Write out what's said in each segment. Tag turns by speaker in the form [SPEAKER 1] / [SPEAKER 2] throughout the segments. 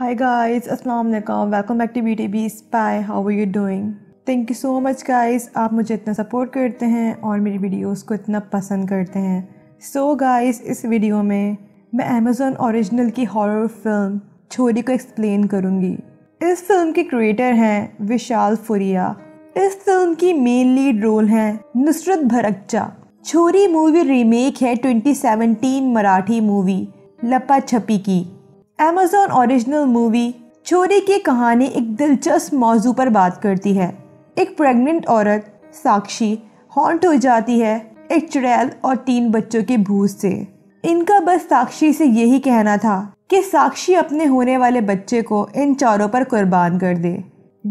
[SPEAKER 1] Hi guys, अस्सलाम वालेकुम welcome back to B T B spy how are you doing thank you so much guys आप मुझे इतना support करते हैं और मेरी वीडियोस को इतना पसंद करते हैं सो so गाइस इस वीडियो में मैं अमेज़ोन ओरिजिनल की हॉरर फिल्म छोरी को एक्सप्लेन करूँगी इस फिल्म के क्रिएटर हैं विशाल फुरिया इस फिल्म की मेन लीड रोल हैं नुसरत भरकचा छोरी मूवी रीमेक है 2017 मराठी मूवी लपा छपी की एमेजोन ओरिजिनल मूवी चोरी की कहानी एक दिलचस्प मौजू पर बात करती है एक प्रेग्नेंट औरत साक्षी हॉन्ट हो जाती है एक चुड़ैल और तीन बच्चों के भूस से इनका बस साक्षी से यही कहना था कि साक्षी अपने होने वाले बच्चे को इन चारों पर कुर्बान कर दे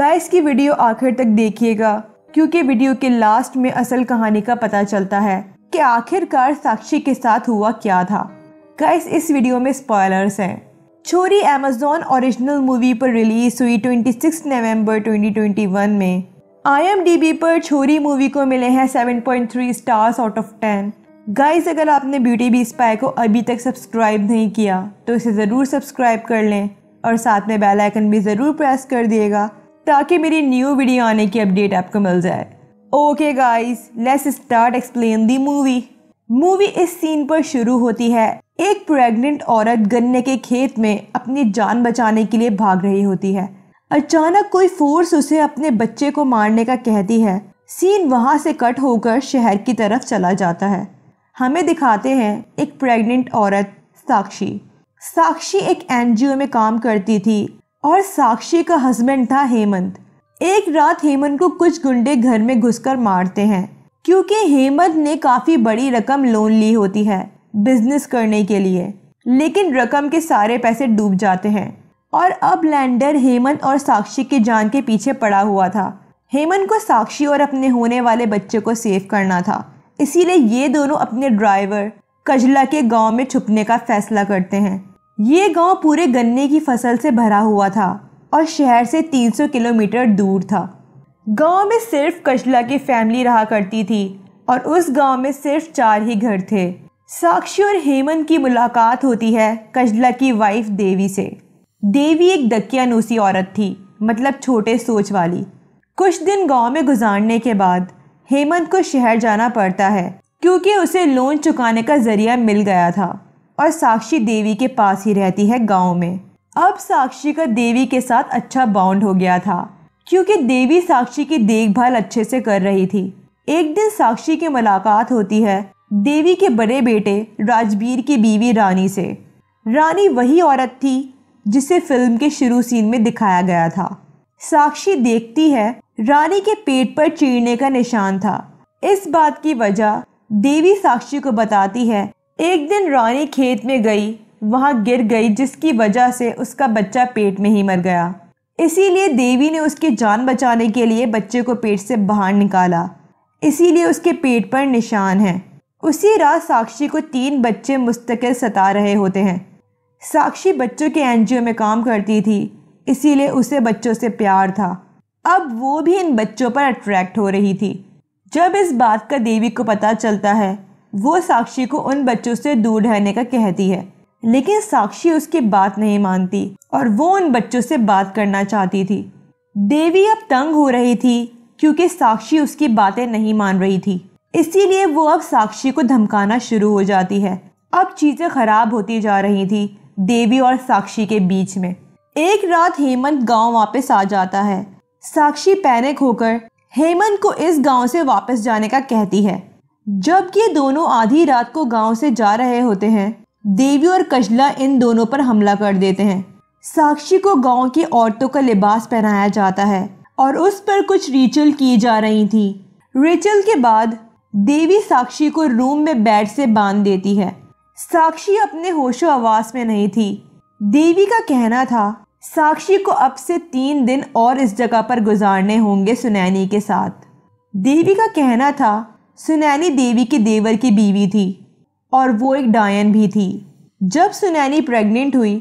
[SPEAKER 1] गाइस की वीडियो आखिर तक देखिएगा क्योंकि वीडियो के लास्ट में असल कहानी का पता चलता है कि आखिरकार साक्षी के साथ हुआ क्या था गाइस इस वीडियो में स्पॉयलर्स हैं छोरी अमेजोन ओरिजिनल मूवी पर रिलीज़ हुई 26 नवंबर 2021 में आई पर छोरी मूवी को मिले हैं 7.3 स्टार्स आउट ऑफ 10 गाइस अगर आपने ब्यूटी बी स्पाई को अभी तक सब्सक्राइब नहीं किया तो इसे ज़रूर सब्सक्राइब कर लें और साथ में बेल आइकन भी ज़रूर प्रेस कर दिएगा ताकि मेरी न्यू वीडियो आने की अपडेट आपको मिल जाए okay guys let's start explain the movie movie इस सीन पर शुरू होती है एक प्रेग्नेंट औरत गन्ने के खेत में अपनी जान बचाने के लिए भाग रही होती है अचानक कोई फोर्स उसे अपने बच्चे को मारने का कहती है सीन वहां से कट होकर शहर की तरफ चला जाता है हमें दिखाते हैं एक प्रेग्नेंट औरत साक्षी साक्षी एक एनजीओ में काम करती थी और साक्षी का हस्बैंड था हेमंत एक रात हेमंत को कुछ गुंडे घर में घुसकर मारते हैं क्योंकि हेमंत ने काफ़ी बड़ी रकम लोन ली होती है बिजनेस करने के लिए लेकिन रकम के सारे पैसे डूब जाते हैं और अब लैंडर हेमंत और साक्षी की जान के पीछे पड़ा हुआ था हेमंत को साक्षी और अपने होने वाले बच्चे को सेव करना था इसीलिए ये दोनों अपने ड्राइवर कजला के गांव में छुपने का फैसला करते हैं ये गांव पूरे गन्ने की फसल से भरा हुआ था और शहर से 300 किलोमीटर दूर था गांव में सिर्फ कजला की फैमिली रहा करती थी और उस गांव में सिर्फ चार ही घर थे साक्षी और हेमंत की मुलाकात होती है कजला की वाइफ देवी से देवी एक दकियानूसी औरत थी मतलब छोटे सोच वाली कुछ दिन गांव में गुजारने के बाद हेमंत को शहर जाना पड़ता है क्योंकि उसे लोन चुकाने का जरिया मिल गया था और साक्षी देवी के पास ही रहती है गांव में अब साक्षी का देवी के साथ अच्छा बॉन्ड हो गया था क्योंकि देवी साक्षी की देखभाल अच्छे से कर रही थी एक दिन साक्षी की मुलाकात होती है देवी के बड़े बेटे राजबीर की बीवी रानी से रानी वही औरत थी जिसे फिल्म के शुरू सीन में दिखाया गया था साक्षी देखती है रानी के पेट पर चीरने का निशान था इस बात की वजह देवी साक्षी को बताती है एक दिन रानी खेत में गई वहाँ गिर गई जिसकी वजह से उसका बच्चा पेट में ही मर गया इसीलिए देवी ने उसकी जान बचाने के लिए बच्चे को पेट से बाहर निकाला इसीलिए उसके पेट पर निशान है उसी रात साक्षी को तीन बच्चे मुस्तकिल सता रहे होते हैं साक्षी बच्चों के एनजीओ में काम करती थी इसीलिए उसे बच्चों से प्यार था अब वो भी इन बच्चों पर अट्रैक्ट हो रही थी जब इस बात का देवी को पता चलता है वो साक्षी को उन बच्चों से दूर रहने का कहती है लेकिन साक्षी उसकी बात नहीं मानती और वो उन बच्चों से बात करना चाहती थी देवी अब तंग हो रही थी क्योंकि साक्षी उसकी बातें नहीं मान रही थी इसीलिए वो अब साक्षी को धमकाना शुरू हो जाती है अब चीज़ें खराब होती जा रही थी देवी और साक्षी के बीच में एक रात हेमंत गांव वापस आ जाता है साक्षी पैनिक होकर हेमंत को इस गांव से वापस जाने का कहती है जब ये दोनों आधी रात को गांव से जा रहे होते हैं देवी और कजला इन दोनों पर हमला कर देते हैं साक्षी को गांव की औरतों का लिबास पहनाया जाता है और उस पर कुछ रिचुअल की जा रही थी रिचुअल के बाद देवी साक्षी को रूम में बेड से बांध देती है साक्षी अपने होशो आवास में नहीं थी देवी का कहना था साक्षी को अब से तीन दिन और इस जगह पर गुजारने होंगे सुनैनी के साथ देवी का कहना था सुनैनी देवी के देवर की बीवी थी और वो एक डायन भी थी जब सुनैनी प्रेग्नेंट हुई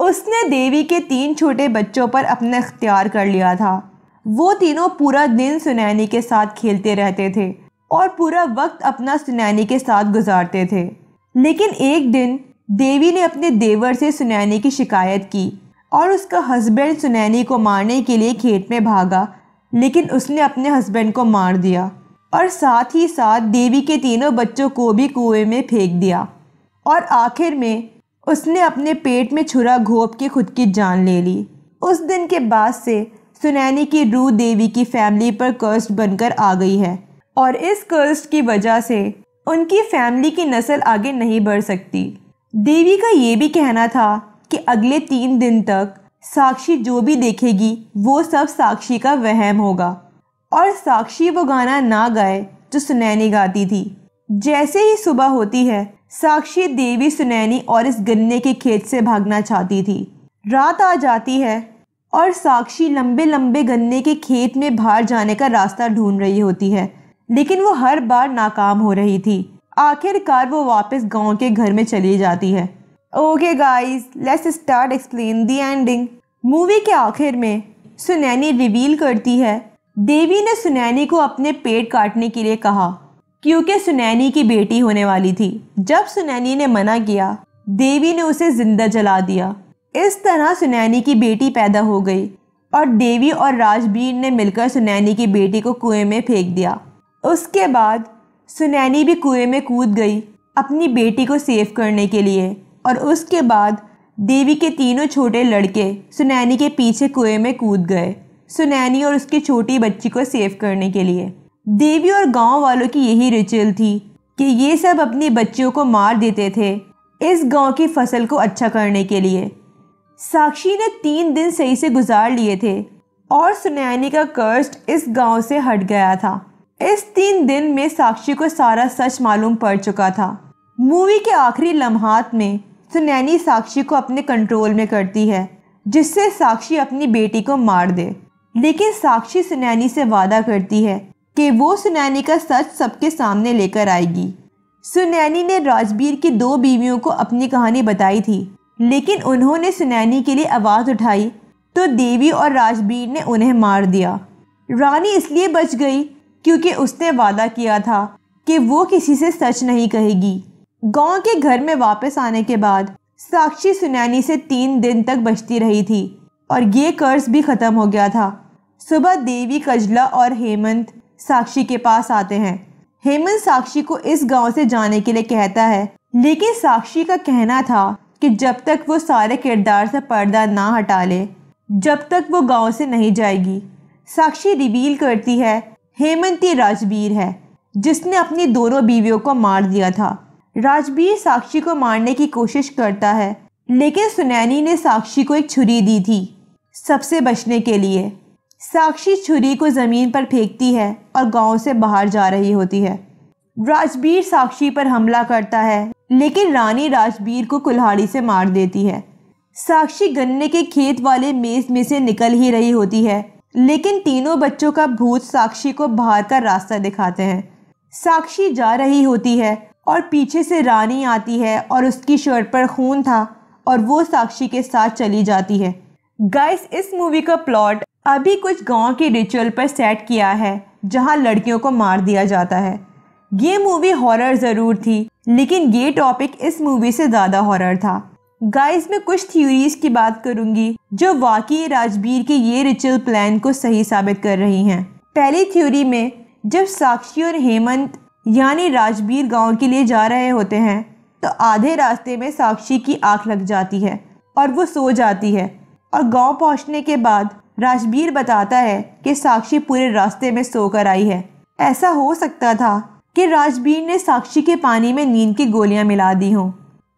[SPEAKER 1] उसने देवी के तीन छोटे बच्चों पर अपना अख्तियार कर लिया था वो तीनों पूरा दिन सुनैनी के साथ खेलते रहते थे और पूरा वक्त अपना सुनैनी के साथ गुजारते थे लेकिन एक दिन देवी ने अपने देवर से सुनैनी की शिकायत की और उसका हस्बैंड सुनैनी को मारने के लिए खेत में भागा लेकिन उसने अपने हस्बैंड को मार दिया और साथ ही साथ देवी के तीनों बच्चों को भी कुएं में फेंक दिया और आखिर में उसने अपने पेट में छुरा घोप के खुद की जान ले ली उस दिन के बाद से सुनैनी की रूह देवी की फैमिली पर कर्स्ट बनकर आ गई है और इस कर्स्ट की वजह से उनकी फैमिली की नस्ल आगे नहीं बढ़ सकती देवी का ये भी कहना था कि अगले तीन दिन तक साक्षी जो भी देखेगी वो सब साक्षी का वहम होगा और साक्षी वो गाना ना गाए जो सुनैनी गाती थी जैसे ही सुबह होती है साक्षी देवी सुनैनी और इस गन्ने के खेत से भागना चाहती थी रात आ जाती है और साक्षी लंबे लंबे गन्ने के खेत में बाहर जाने का रास्ता ढूंढ रही होती है लेकिन वो हर बार नाकाम हो रही थी आखिरकार वो वापस गांव के घर में चली जाती है okay guys let's start explain the ending movie के आखिर में सुनैनी रिवील करती है देवी ने सुनैनी को अपने पेट काटने के लिए कहा क्योंकि सुनैनी की बेटी होने वाली थी जब सुनैनी ने मना किया देवी ने उसे जिंदा जला दिया इस तरह सुनैनी की बेटी पैदा हो गई और देवी और राजबीर ने मिलकर सुनैनी की बेटी को कुएं में फेंक दिया उसके बाद सुनैनी भी कुएं में कूद गई अपनी बेटी को सेव करने के लिए और उसके बाद देवी के तीनों छोटे लड़के सुनैनी के पीछे कुएं में कूद गए सुनैनी और उसकी छोटी बच्ची को सेव करने के लिए देवी और गांव वालों की यही रिचुअल थी कि ये सब अपनी बच्चियों को मार देते थे इस गांव की फसल को अच्छा करने के लिए साक्षी ने तीन दिन सही से गुजार लिए थे और सुनैनी का कर्स्ट इस गांव से हट गया था इस तीन दिन में साक्षी को सारा सच मालूम पड़ चुका था मूवी के आखिरी लम्हात में सुनैनी साक्षी को अपने कंट्रोल में करती है जिससे साक्षी अपनी बेटी को मार दे लेकिन साक्षी सुनैनी से वादा करती है कि वो सुनैनी का सच सबके सामने लेकर आएगी सुनैनी ने राजबीर की दो बीवियों को अपनी कहानी बताई थी लेकिन उन्होंने सुनैनी के लिए आवाज़ उठाई तो देवी और राजबीर ने उन्हें मार दिया रानी इसलिए बच गई क्योंकि उसने वादा किया था कि वो किसी से सच नहीं कहेगी गांव के घर में वापस आने के बाद साक्षी सुनैनी से तीन दिन तक बचती रही थी और ये कर्ज भी ख़त्म हो गया था सुबह देवी कजला और हेमंत साक्षी के पास आते हैं हेमंत साक्षी को इस गांव से जाने के लिए कहता है लेकिन साक्षी का कहना था कि जब तक वो सारे किरदार से पर्दा ना हटा ले जब तक वो गांव से नहीं जाएगी साक्षी रिवील करती है हेमंत ही राजबीर है जिसने अपनी दोनों बीवियों को मार दिया था राजबीर साक्षी को मारने की कोशिश करता है लेकिन सुनैनी ने साक्षी को एक छुरी दी थी सबसे बचने के लिए साक्षी छुरी को ज़मीन पर फेंकती है और गांव से बाहर जा रही होती है राजबीर साक्षी पर हमला करता है लेकिन रानी राजबीर को कुल्हाड़ी से मार देती है साक्षी गन्ने के खेत वाले मेज में से निकल ही रही होती है लेकिन तीनों बच्चों का भूत साक्षी को बाहर का रास्ता दिखाते हैं साक्षी जा रही होती है और पीछे से रानी आती है और उसकी शर्ट पर खून था और वो साक्षी के साथ चली जाती है गाइस इस मूवी का प्लॉट अभी कुछ गांव के रिचुअल पर सेट किया है जहां लड़कियों को मार दिया जाता है ये मूवी हॉरर ज़रूर थी लेकिन ये टॉपिक इस मूवी से ज़्यादा हॉरर था गाइस मैं कुछ थ्योरीज की बात करूंगी जो वाकई राजबीर के ये रिचुअल प्लान को सही साबित कर रही हैं पहली थ्योरी में जब साक्षी और हेमंत यानी राजबीर गांव के लिए जा रहे होते हैं तो आधे रास्ते में साक्षी की आंख लग जाती है और वो सो जाती है और गांव पहुंचने के बाद राजबीर बताता है कि साक्षी पूरे रास्ते में सोकर आई है ऐसा हो सकता था कि राजबीर ने साक्षी के पानी में नींद की गोलियां मिला दी हों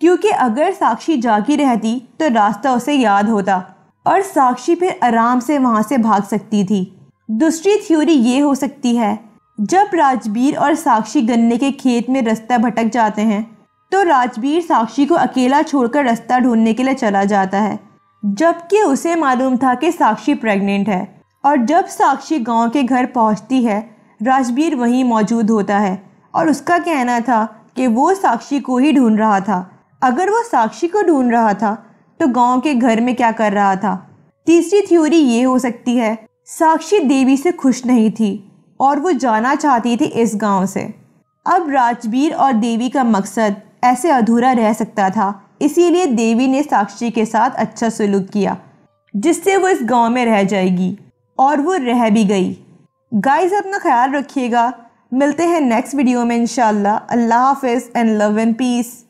[SPEAKER 1] क्योंकि अगर साक्षी जागी रहती तो रास्ता उसे याद होता और साक्षी फिर आराम से वहाँ से भाग सकती थी दूसरी थ्योरी ये हो सकती है जब राजबीर और साक्षी गन्ने के खेत में रास्ता भटक जाते हैं तो राजबीर साक्षी को अकेला छोड़कर रास्ता ढूंढने के लिए चला जाता है जबकि उसे मालूम था कि साक्षी प्रेग्नेंट है और जब साक्षी गांव के घर पहुंचती है राजबीर वहीं मौजूद होता है और उसका कहना था कि वो साक्षी को ही ढूंढ रहा था अगर वो साक्षी को ढूंढ रहा था तो गांव के घर में क्या कर रहा था तीसरी थ्योरी ये हो सकती है साक्षी देवी से खुश नहीं थी और वो जाना चाहती थी इस गांव से अब राजबीर और देवी का मकसद ऐसे अधूरा रह सकता था इसीलिए देवी ने साक्षी के साथ अच्छा सलूक किया जिससे वो इस गांव में रह जाएगी और वो रह भी गई गाइस अपना ख्याल रखिएगा मिलते हैं नेक्स्ट वीडियो में इंशाल्लाह अल्लाह हाफिज़ एंड लव एंड पीस